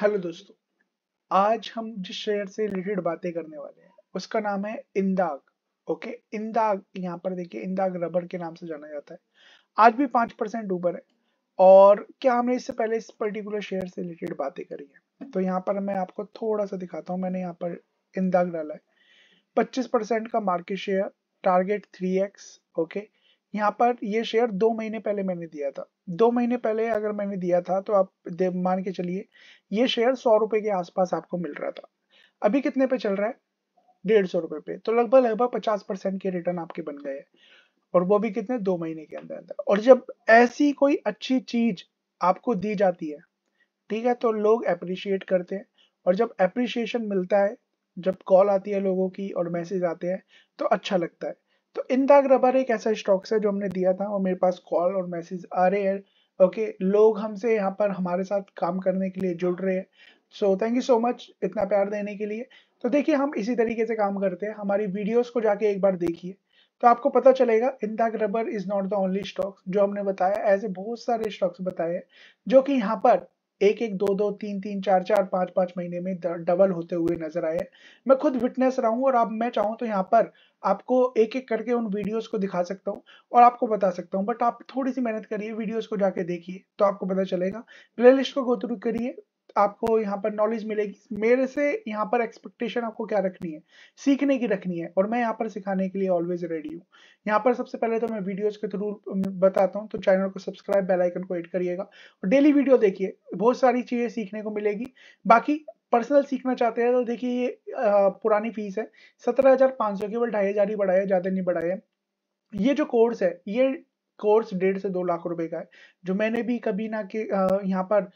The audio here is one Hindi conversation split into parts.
हेलो दोस्तों आज हम जिस शहर से रिलेटेड बातें करने वाले हैं उसका नाम है इंदाग ओके इंदाग यहाँ पर देखिए इंदाग रबर के नाम से जाना जाता है आज भी पांच परसेंट ऊपर है और क्या हमने इससे पहले इस पर्टिकुलर शहर से रिलेटेड बातें करी है तो यहाँ पर मैं आपको थोड़ा सा दिखाता हूँ मैंने यहाँ पर इंदाग डाला है पच्चीस परसेंट का market share target three X okay यहाँ पर ये शेयर दो महीने पहले मैंने दिया था दो महीने पहले अगर मैंने दिया था तो आप मान के चलिए ये शेयर सौ रुपए के आसपास आपको मिल रहा था अभी कितने पे चल रहा है डेढ़ सौ रुपए पे तो लगभग लगभग पचास परसेंट के रिटर्न आपके बन गए और वो भी कितने दो महीने के अंदर अंदर और जब ऐसी कोई अच्छी चीज आपको दी जाती है ठीक है तो लोग अप्रिशिएट करते हैं और जब अप्रिशिएशन मिलता है जब कॉल आती है लोगों की और मैसेज आते हैं तो अच्छा लगता है तो इंदा ग्रबर एक ऐसा स्टॉक्स है जो हमने दिया था और मेरे पास कॉल और मैसेज आ रहे हैं ओके लोग हमसे यहाँ पर हमारे साथ काम करने के लिए जुड़ रहे हैं so thank you so much इतना प्यार देने के लिए तो देखिए हम इसी तरीके से काम करते हैं हमारी वीडियोस को जाके एक बार देखिए तो आपको पता चलेगा Indag Rubber is not the only stocks जो हमने बताया ऐसे बहुत सारे स्टॉक्स बताए हैं जो कि यहाँ पर एक एक दो दो तीन तीन चार चार पांच पांच महीने में डबल होते हुए नजर आए मैं खुद विटनेस रहा हूँ और अब मैं चाहूँ तो यहाँ पर आपको एक एक करके उन वीडियोस को दिखा सकता हूँ और आपको बता सकता हूँ बट आप थोड़ी सी मेहनत करिए वीडियोस को जाके देखिए तो आपको पता चलेगा प्लेलिस्ट को गो थ्रू करिए आपको यहाँ पर नॉलेज मिलेगी मेरे से यहाँ पर एक्सपेक्टेशन आपको क्या रखनी है सीखने की रखनी है और मैं यहाँ पर सिखाने के लिए ऑलवेज रेडी हूँ यहाँ पर सबसे पहले तो मैं वीडियोस के थ्रू बताता हूँ तो चैनल को सब्सक्राइब बेल आइकन को हिट करिएगा और डेली वीडियो देखिए बहुत सारी चीज़ें सीखने को मिलेगी बाकी पर्सनल सीखना चाहते हैं तो देखिए ये पुरानी फीस है सत्रह हज़ार पाँच सौ केवल ढाई हज़ार ही बढ़ाए ज़्यादा नहीं बढ़ाए ये जो कोर्स है ये कोर्स डेढ़ से दो लाख रुपए का है जो मैंने भी कभी ना कि यहाँ पर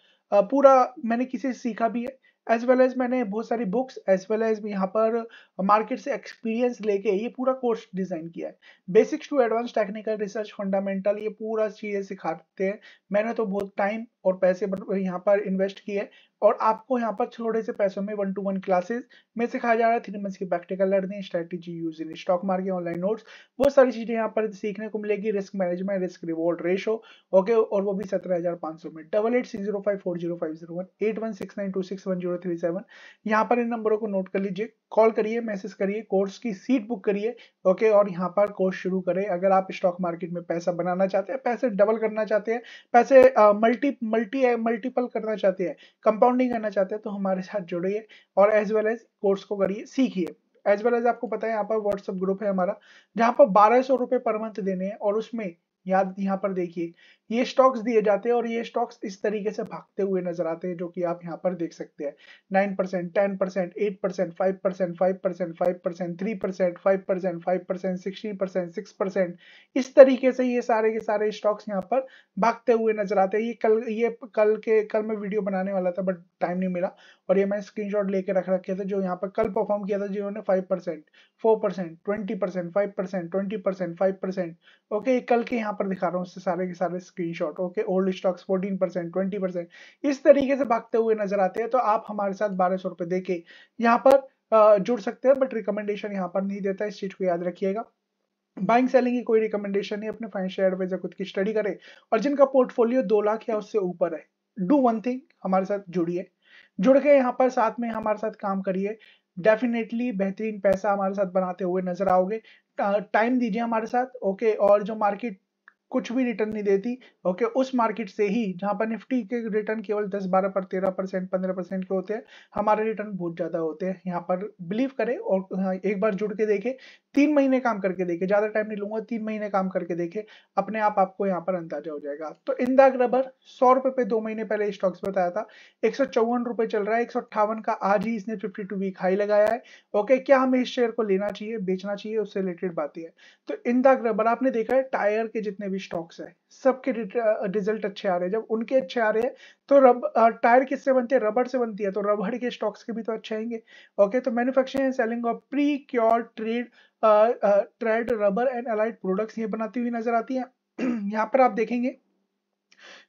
पूरा मैंने किसी से सीखा भी है एज वेल एज मैंने बहुत सारी बुक्स एज वेल एज यहाँ पर मार्केट से एक्सपीरियंस लेके ये पूरा कोर्स डिजाइन किया है basics to advance technical research fundamental ये पूरा चीज़ें सिखाते हैं मैंने तो बहुत टाइम और पैसे यहाँ पर इन्वेस्ट किए और आपको यहाँ पर छोटे से पैसों में वन टू वन क्लासेस में सिखाया जा रहा है थ्री मंथ्स की practical learning strategy use in stock market online notes वो सारी चीजें यहाँ पर सीखने को मिलेगी risk management risk reward ratio okay और वो भी सत्रह हजार पांच सौ में double eight six zero five four zero five zero one eight one six nine two six one zero three seven यहाँ पर इन नंबरों को नोट कर लीजिए कॉल करिए मैसेज करिए कोर्स की सीट बुक करिए ओके और यहाँ पर कोर्स शुरू करें अगर आप स्टॉक मार्केट में पैसा बनाना चाहते हैं पैसे डबल करना चाहते हैं पैसे मल्टी मल्टी मल्टीपल करना चाहते हैं कंपाउंड डाउन नहीं करना चाहते तो हमारे साथ जुड़िए और एज वेल एज कोर्स को करिए सीखिए एज वेल एज आपको पता है यहाँ पर व्हाट्सअप ग्रुप है हमारा जहाँ पर बारह सौ रुपये पर मंथ देने हैं और उसमें याद यहाँ पर देखिए ये स्टॉक्स दिए जाते हैं और ये स्टॉक्स इस तरीके से भागते हुए नजर आते हैं जो कि आप यहाँ पर देख सकते हैं nine percent ten percent eight percent five percent five percent five percent three percent five percent five percent sixty percent six percent इस तरीके से ये सारे के सारे स्टॉक्स यहाँ पर भागते हुए नजर आते हैं ये कल ये कल के कल मैं वीडियो बनाने वाला था बट टाइम नहीं मिला और ये मैंने शॉट लेके रख रखे थे जो यहाँ पर कल परफॉर्म किया था जिन्होंने five percent four percent twenty percent five percent twenty percent five percent okay कल के यहाँ यहाँ पर दिखा रहा हूँ सारे के सारे screen shot okay old stocks 14 percent twenty percent इस तरीके से भागते हुए नजर आते हैं तो आप हमारे साथ बारह सौ रुपए देके यहाँ पर जुड़ सकते हैं बट रिकमेंडेशन यहाँ पर नहीं देता इस चीज को याद रखिएगा बाइंग सेलिंग की कोई रिकमेंडेशन नहीं अपने फाइनेंशियल एडवाइजर खुद की स्टडी करें और जिनका पोर्टफोलियो दो लाख या उससे ऊपर है डू वन थिंग हमारे साथ जुड़िए जुड़ के यहाँ पर साथ में हमारे साथ काम करिए डेफिनेटली बेहतरीन पैसा हमारे साथ बनाते हुए नजर आओगे टाइम दीजिए हमारे साथ ओके और जो मार्केट कुछ भी रिटर्न नहीं देती ओके उस मार्केट से ही जहां पर निफ्टी के रिटर्न केवल 10 12 पर 13 परसेंट पंद्रह परसेंट के होते हैं हमारे रिटर्न बहुत ज़्यादा होते हैं यहाँ पर बिलीव करें और हाँ, एक बार जुड़ के देखें तीन महीने काम करके देखें ज़्यादा टाइम नहीं लूंगा तीन महीने काम करके देखें अपने आप आपको यहाँ पर अंदाजा हो जाएगा तो इंदा ग्रबर सौ रुपये पे दो महीने पहले स्टॉक्स बताया था एक सौ चल रहा है एक का आज ही इसने फिफ्टी टू वीक हाई लगाया है ओके क्या हमें इस शेयर को लेना चाहिए बेचना चाहिए उससे रिलेटेड बातें हैं तो इंदा ग्रबर आपने देखा है टायर के जितने भी स्टॉक्स है सबके रिजल्ट अच्छे आ रहे हैं जब उनके अच्छे आ रहे हैं तो रब टायर किससे बनते हैं रबड़ से बनती है तो रबड़ के स्टॉक्स के भी तो अच्छे आएंगे ओके तो manufacturing and selling of pre cure tread tread rubber and allied products ये बनाती हुई नजर आती है यहाँ पर आप देखेंगे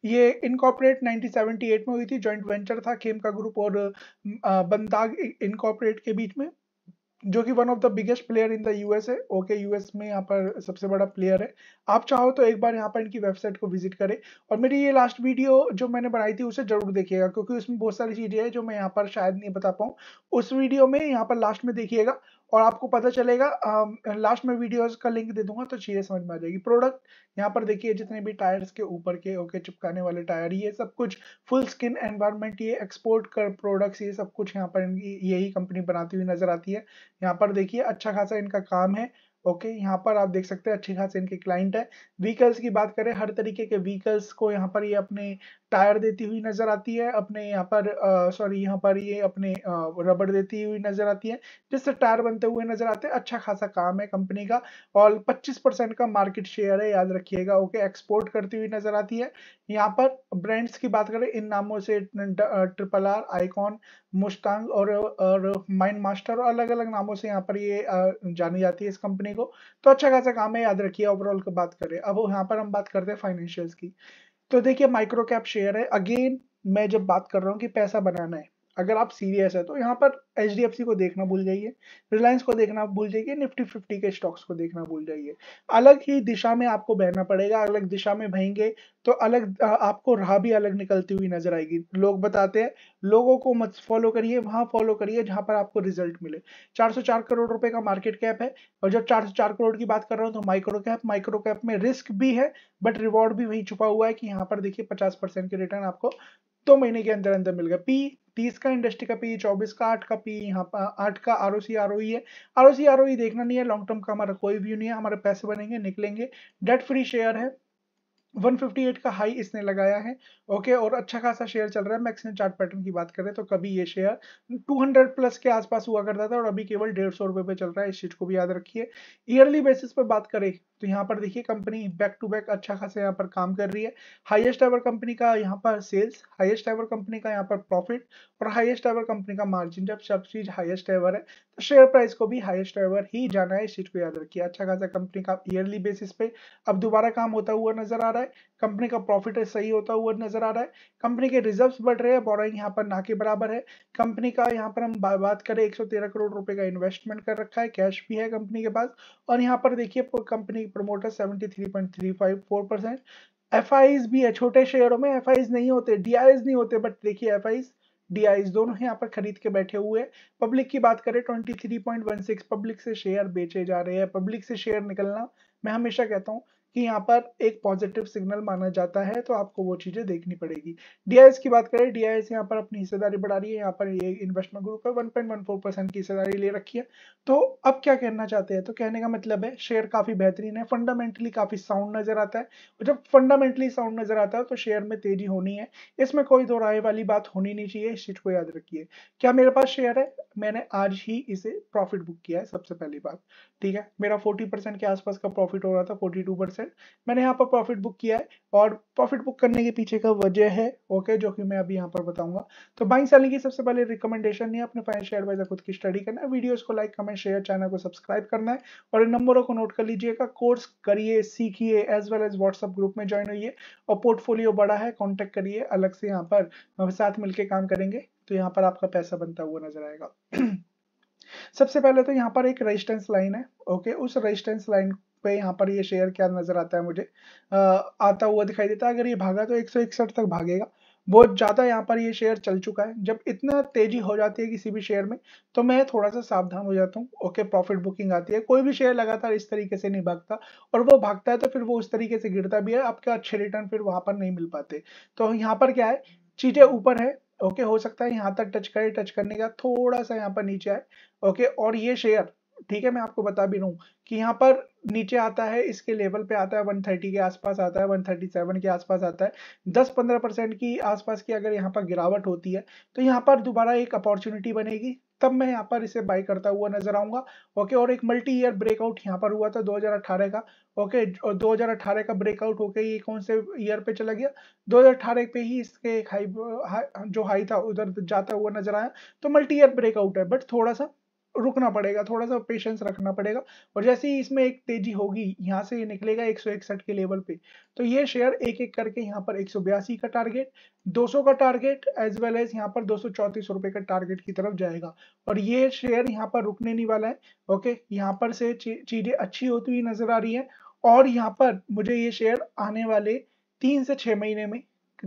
ये इनकॉपरेट 1978 में हुई थी जॉइंट वेंचर था खेमका ग्रुप और बंदाग इनकॉपरेट के बीच में जो कि one of the biggest player in the US है ओके यूएस में यहाँ पर सबसे बड़ा प्लेयर है आप चाहो तो एक बार यहाँ पर इनकी वेबसाइट को विजिट करें और मेरी ये लास्ट वीडियो जो मैंने बनाई थी उसे जरूर देखिएगा क्योंकि उसमें बहुत सारी चीज़ें हैं जो मैं यहाँ पर शायद नहीं बता पाऊँ उस वीडियो में यहाँ पर लास्ट में देखिएगा और आपको पता चलेगा लास्ट में वीडियोस का लिंक दे दूंगा तो चीज़ें समझ में आ जाएगी प्रोडक्ट यहाँ पर देखिए जितने भी टायर्स के ऊपर के ओके चिपकाने वाले टायर ये सब कुछ फुल स्किन एनवायरनमेंट ये एक्सपोर्ट कर प्रोडक्ट्स ये सब कुछ यहाँ पर यही कंपनी बनाती हुई नजर आती है यहाँ पर देखिए अच्छा खासा इनका काम है ओके okay, यहाँ पर आप देख सकते हैं अच्छी खास इनके क्लाइंट है व्हीकल्स की बात करें हर तरीके के व्हीकल्स को यहाँ पर ये यह अपने टायर देती हुई नजर आती है अपने यहाँ पर सॉरी यहाँ पर ये यह अपने रबर देती हुई नजर आती है जिससे टायर बनते हुए नजर आते हैं अच्छा खासा काम है कंपनी का और 25 परसेंट का मार्केट शेयर है याद रखिएगा ओके okay, एक्सपोर्ट करती हुई नजर आती है यहाँ पर ब्रांड्स की बात करें इन नामों से ट्रिपल आर आईकॉन मुस्टांग और और माइंड मास्टर और अलग अलग नामों से यहाँ पर ये जानी जाती है इस कंपनी को तो अच्छा खासा काम है याद रखिए ओवरऑल की बात करें अब यहाँ पर हम बात करते हैं फाइनेंशियल्स की तो देखिए माइक्रो कैप शेयर है अगेन मैं जब बात कर रहा हूँ कि पैसा बनाना है अगर आप सीरियस है तो यहाँ पर एच को देखना भूल जाइए रिलायंस को देखना भूल जाइए निफ्टी फिफ्टी के स्टॉक्स को देखना भूल जाइए अलग ही दिशा में आपको बहना पड़ेगा अलग दिशा में बहेंगे तो अलग आपको राह भी अलग निकलती हुई नजर आएगी लोग बताते हैं लोगों को मत फॉलो करिए वहां फॉलो करिए जहां पर आपको रिजल्ट मिले 404 करोड़ रुपए का मार्केट कैप है और जब 404 करोड़ की बात कर रहा हूँ तो माइक्रो कैप माइक्रो कैप में रिस्क भी है बट रिवॉर्ड भी वही छुपा हुआ है कि यहाँ पर देखिए पचास परसेंट के रिटर्न आपको दो महीने के अंदर अंदर मिल गया पी तीस का इंडस्ट्री का पी चौबीस का आठ का पी यहाँ पर आठ का R O C R O है R O C R O देखना नहीं है लॉन्ग टर्म का हमारा कोई व्यू नहीं है हमारे पैसे बनेंगे निकलेंगे डेट फ्री शेयर है 158 का हाई इसने लगाया है ओके और अच्छा खासा शेयर चल रहा है मैक्सिमम चार्ट पैटर्न की बात करें तो कभी ये शेयर 200 प्लस के आसपास हुआ करता था और अभी केवल डेढ़ सौ रुपये पे चल रहा है इस चीज़ को भी याद रखिए ईयरली बेसिस पर बात करें तो यहाँ पर देखिए कंपनी बैक टू बैक अच्छा खासा यहाँ पर काम कर रही है हाईएस्ट एवर कंपनी का यहाँ पर सेल्स हाईएस्ट एवर कंपनी का यहाँ पर प्रॉफिट और हाईएस्ट एवर कंपनी का मार्जिन जब सब चीज हाईएस्ट एवर है तो शेयर प्राइस को भी हाईएस्ट एवर ही जाना है इस चीज को याद रखिए अच्छा खासा कंपनी का ईयरली बेसिस पे अब दोबारा काम होता हुआ नजर आ रहा है कंपनी का प्रॉफिट सही होता हुआ नजर आ रहा है कंपनी के रिजर्व बढ़ रहे हैं बोराइंग यहाँ पर ना के बराबर है कंपनी का यहाँ पर हम बात करें एक करोड़ रुपए का इन्वेस्टमेंट कर रखा है कैश भी है कंपनी के पास और यहाँ पर देखिए company property promoters 73.35 4 percent F भी है छोटे शेयरों में एफ नहीं होते डी नहीं होते बट देखिए एफ डी दोनों यहाँ पर खरीद के बैठे हुए हैं पब्लिक की बात करें 23.16 पब्लिक से शेयर बेचे जा रहे हैं पब्लिक से शेयर निकलना मैं हमेशा कहता हूँ कि यहाँ पर एक पॉजिटिव सिग्नल माना जाता है तो आपको वो चीजें देखनी पड़ेगी डीआईएस की बात करें डीआईएस यहाँ पर अपनी हिस्सेदारी बढ़ा रही है यहाँ पर ये इन्वेस्टमेंट ग्रुप है 1.14 परसेंट की हिस्सेदारी ले रखी है तो अब क्या कहना चाहते हैं तो कहने का मतलब है शेयर काफी बेहतरीन है फंडामेंटली काफी साउंड नजर आता है और जब फंडामेंटली साउंड नजर आता है तो शेयर में तेजी होनी है इसमें कोई दो वाली बात होनी नहीं चाहिए इस चीज को याद रखिए क्या मेरे पास शेयर है मैंने आज ही इसे प्रॉफिट बुक किया है सबसे पहली बात ठीक है मेरा फोर्टी के आसपास का प्रॉफिट हो रहा था फोर्टी परसेंट मैंने यहाँ पर प्रॉफिट बुक किया है और प्रॉफिट बुक करने के पीछे का वजह है ओके okay, जो कि मैं अभी यहाँ पर बताऊंगा तो बाइंग सेलिंग की सबसे पहले रिकमेंडेशन है अपने फाइनेंशियल एडवाइजर खुद की स्टडी करना है वीडियोज को लाइक कमेंट शेयर चैनल को सब्सक्राइब करना है और इन नंबरों को नोट कर लीजिएगा कोर्स करिए सीखिए as well as WhatsApp group में ज्वाइन होइए और पोर्टफोलियो बड़ा है कॉन्टेक्ट करिए अलग से यहाँ पर साथ मिलकर काम करेंगे तो यहाँ पर आपका पैसा बनता हुआ नजर आएगा सबसे पहले तो यहाँ पर एक रेजिस्टेंस लाइन है ओके उस रेजिस्टेंस लाइन पे यहाँ पर ये शेयर क्या नजर आता है मुझे आ, आता हुआ दिखाई देता है अगर ये भागा तो एक तक भागेगा बहुत ज़्यादा यहाँ पर ये शेयर चल चुका है जब इतना तेजी हो जाती है किसी भी शेयर में तो मैं थोड़ा सा सावधान हो जाता हूँ ओके प्रॉफिट बुकिंग आती है कोई भी शेयर लगातार इस तरीके से नहीं भागता और वो भागता है तो फिर वो उस तरीके से गिरता भी है आपके अच्छे रिटर्न फिर वहां पर नहीं मिल पाते तो यहाँ पर क्या है चीज़ें ऊपर है ओके हो सकता है यहाँ तक टच करे टच करने का थोड़ा सा यहाँ पर नीचे आए ओके और ये शेयर ठीक है मैं आपको बता भी रहा हूँ कि यहाँ पर नीचे आता है इसके लेवल पे आता है 130 के आसपास आता है 137 के आसपास आता है 10-15 परसेंट की आसपास की अगर यहाँ पर गिरावट होती है तो यहाँ पर दोबारा एक अपॉर्चुनिटी बनेगी तब मैं यहाँ पर इसे बाय करता हुआ नजर आऊंगा ओके और एक मल्टी ईयर ब्रेकआउट यहाँ पर हुआ था दो का ओके और दो का ब्रेकआउट होके ये कौन से ईयर पे चला गया दो पे ही इसके एक हाई, हाई जो हाई था उधर जाता हुआ नजर आया तो मल्टी ईयर ब्रेकआउट है बट थोड़ा सा रुकना पड़ेगा थोड़ा सा पेशेंस रखना पड़ेगा और जैसे ही इसमें एक तेजी होगी यहाँ से ये निकलेगा एक के लेवल पे तो ये शेयर एक एक करके यहाँ पर एक का टारगेट 200 का टारगेट एज वेल एज यहाँ पर दो रुपए का टारगेट की तरफ जाएगा और ये शेयर यहाँ पर रुकने नहीं वाला है ओके यहाँ पर से चीजें अच्छी होती हुई नजर आ रही है और यहाँ पर मुझे ये शेयर आने वाले तीन से छह महीने में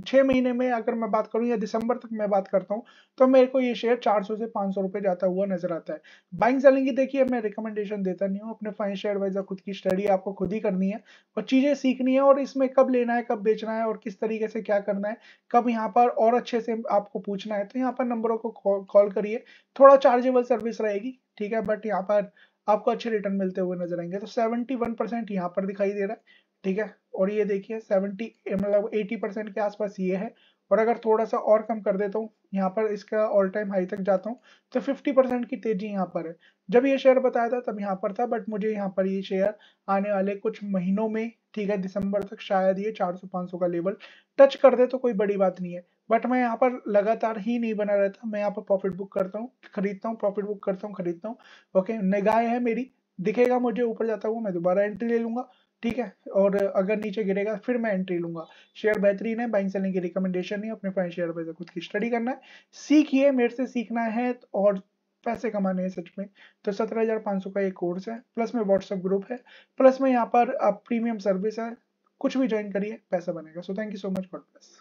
छह महीने में अगर मैं बात करूँ या दिसंबर तक मैं बात करता हूँ तो मेरे को ये शेयर 400 से 500 रुपए जाता हुआ नजर आता है बाइंग सेलिंग की देखिए मैं रिकमेंडेशन देता नहीं हूँ अपने फाइनेंशियल एडवाइजर खुद की स्टडी आपको खुद ही करनी है और चीज़ें सीखनी है और इसमें कब लेना है कब बेचना है और किस तरीके से क्या करना है कब यहाँ पर और अच्छे से आपको पूछना है तो यहाँ पर नंबरों को कॉल करिए थोड़ा चार्जेबल सर्विस रहेगी ठीक है बट यहाँ पर आपको अच्छे रिटर्न मिलते हुए नजर आएंगे तो सेवेंटी वन परसेंट यहाँ पर दिखाई दे रहा है ठीक है और ये देखिए 70 मतलब 80 परसेंट के आसपास ये है और अगर थोड़ा सा और कम कर देता हूँ यहाँ पर इसका ऑल टाइम हाई तक जाता हूँ तो 50 परसेंट की तेजी यहाँ पर है जब ये शेयर बताया था तब यहाँ पर था बट मुझे यहाँ पर ये शेयर आने वाले कुछ महीनों में ठीक है दिसंबर तक शायद ये 400-500 का लेवल टच कर दे तो कोई बड़ी बात नहीं है बट मैं यहाँ पर लगातार ही नहीं बना रहता मैं यहाँ पर प्रॉफिट बुक करता हूँ खरीदता हूँ प्रॉफिट बुक करता हूँ खरीदता हूँ ओके निगाह है मेरी दिखेगा मुझे ऊपर जाता हुआ मैं दोबारा एंट्री ले लूंगा ठीक है और अगर नीचे गिरेगा फिर मैं एंट्री लूंगा शेयर बेहतरीन है बाइंग सेलिंग की रिकमेंडेशन नहीं अपने फाइन शेयर पर खुद की स्टडी करना है सीखिए मेरे से सीखना है और पैसे कमाने हैं सच में तो सत्रह हजार पाँच सौ का एक कोर्स है प्लस में व्हाट्सअप ग्रुप है प्लस में यहाँ पर आप प्रीमियम सर्विस है कुछ भी ज्वाइन करिए पैसा बनेगा so thank you so much God bless